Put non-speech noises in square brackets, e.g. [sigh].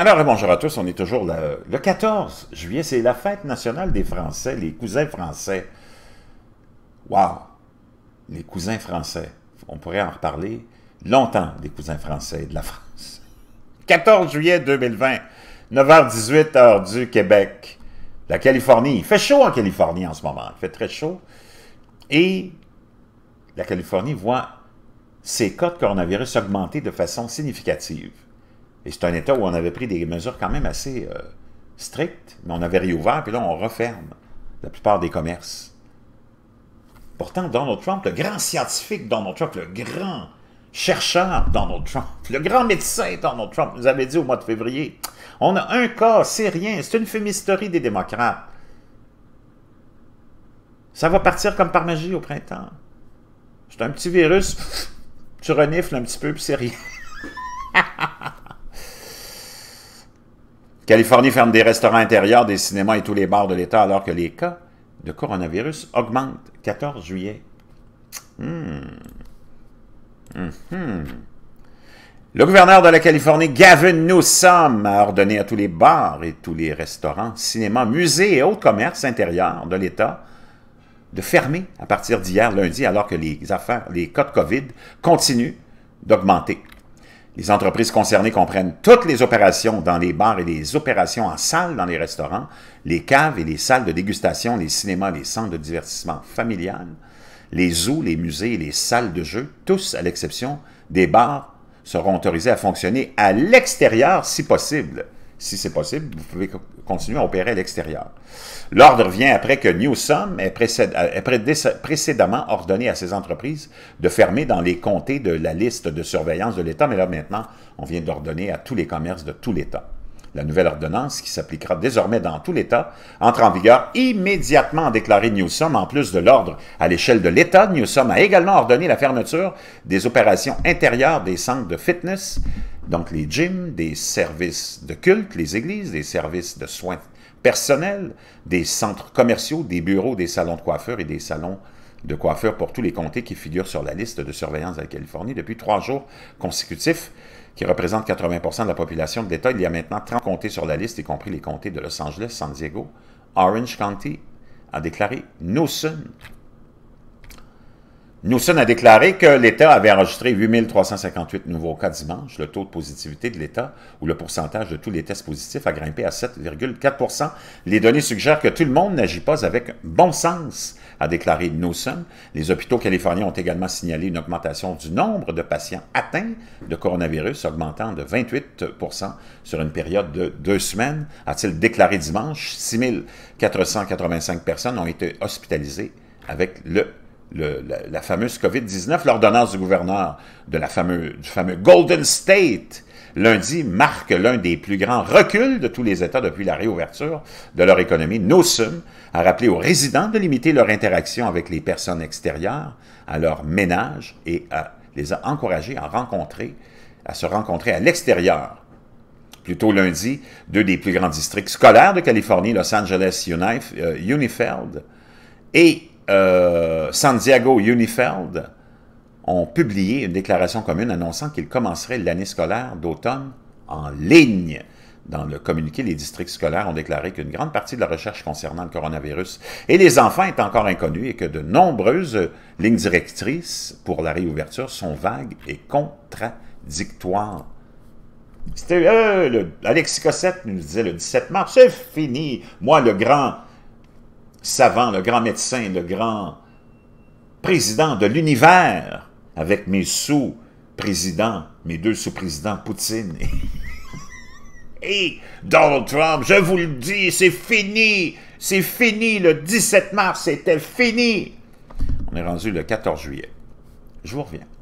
Alors, bonjour à tous, on est toujours le, 14 juillet, c'est la fête nationale des Français, les cousins français. Wow! Les cousins français. On pourrait en reparler longtemps des cousins français et de la France. 14 juillet 2020, 9h18 heure du Québec. La Californie, il fait chaud en Californie en ce moment, il fait très chaud. Et la Californie voit ses cas de coronavirus augmenter de façon significative. Et c'est un État où on avait pris des mesures quand même assez euh, strictes, mais on avait réouvert, puis là, on referme la plupart des commerces. Pourtant, Donald Trump, le grand scientifique Donald Trump, le grand chercheur Donald Trump, le grand médecin Donald Trump, nous avait dit au mois de février, on a un cas, c'est rien, c'est une fumisterie des démocrates. Ça va partir comme par magie au printemps. C'est un petit virus, tu renifles un petit peu, puis c'est rien. Californie ferme des restaurants intérieurs, des cinémas et tous les bars de l'État alors que les cas de coronavirus augmentent. 14 juillet. Hmm. Hmm. Le gouverneur de la Californie, Gavin Newsom, a ordonné à tous les bars et tous les restaurants, cinémas, musées et autres commerces intérieurs de l'État de fermer à partir d'hier lundi alors que les affaires, les cas de COVID continuent d'augmenter. Les entreprises concernées comprennent toutes les opérations dans les bars et les opérations en salle dans les restaurants, les caves et les salles de dégustation, les cinémas, les centres de divertissement familial, les zoos, les musées et les salles de jeu, tous à l'exception des bars, seront autorisés à fonctionner à l'extérieur si possible si c'est possible, vous pouvez continuer à opérer à l'extérieur. L'ordre vient après que Newsom ait, euh, précédemment ordonné à ses entreprises de fermer dans les comtés de la liste de surveillance de l'État, mais là maintenant, on vient d'ordonner à tous les commerces de tout l'État. La nouvelle ordonnance, qui s'appliquera désormais dans tout l'État, entre en vigueur immédiatement, a déclaré Newsom. En plus de l'ordre à l'échelle de l'État, Newsom a également ordonné la fermeture des opérations intérieures des centres de fitness, donc les gyms, des services de culte, les églises, des services de soins personnels, des centres commerciaux, des bureaux, des salons de coiffure et des salons de coiffure pour tous les comtés qui figurent sur la liste de surveillance de la Californie depuis trois jours consécutifs, qui représentent 80 de la population de l'État. Il y a maintenant 30 comtés sur la liste, y compris les comtés de Los Angeles, San Diego, Orange County, a déclaré sun ». Newsom a déclaré que l'État avait enregistré 8 358 nouveaux cas dimanche. Le taux de positivité de l'État, ou le pourcentage de tous les tests positifs, a grimpé à 7,4 Les données suggèrent que tout le monde n'agit pas avec bon sens, a déclaré Newsom. Les hôpitaux californiens ont également signalé une augmentation du nombre de patients atteints de coronavirus, augmentant de 28 sur une période de deux semaines, a-t-il déclaré dimanche. 6 485 personnes ont été hospitalisées avec le la, fameuse COVID-19, l'ordonnance du gouverneur de la fameuse du fameux Golden State lundi marque l'un des plus grands reculs de tous les États depuis la réouverture de leur économie. NoSum a rappelé aux résidents de limiter leur interaction avec les personnes extérieures, à leur ménage et les a encouragés à, rencontrer, se rencontrer à l'extérieur. Plutôt lundi, deux des plus grands districts scolaires de Californie, Los Angeles Unified euh, et euh, San diego Unifeld ont publié une déclaration commune annonçant qu'ils commenceraient l'année scolaire d'automne en ligne. Dans le communiqué, les districts scolaires ont déclaré qu'une grande partie de la recherche concernant le coronavirus et les enfants est encore inconnue et que de nombreuses lignes directrices pour la réouverture sont vagues et contradictoires. C'était euh, Alexis Cossette nous disait le 17 mars, c'est fini. Moi, le grand savant, le grand médecin, le grand président de l'univers, avec mes sous-présidents, mes deux sous-présidents Poutine et [laughs] Donald Trump, je vous le dis, c'est fini, c'est fini, le 17 mars, c'était fini. On est rendu le 14 juillet. Je vous reviens.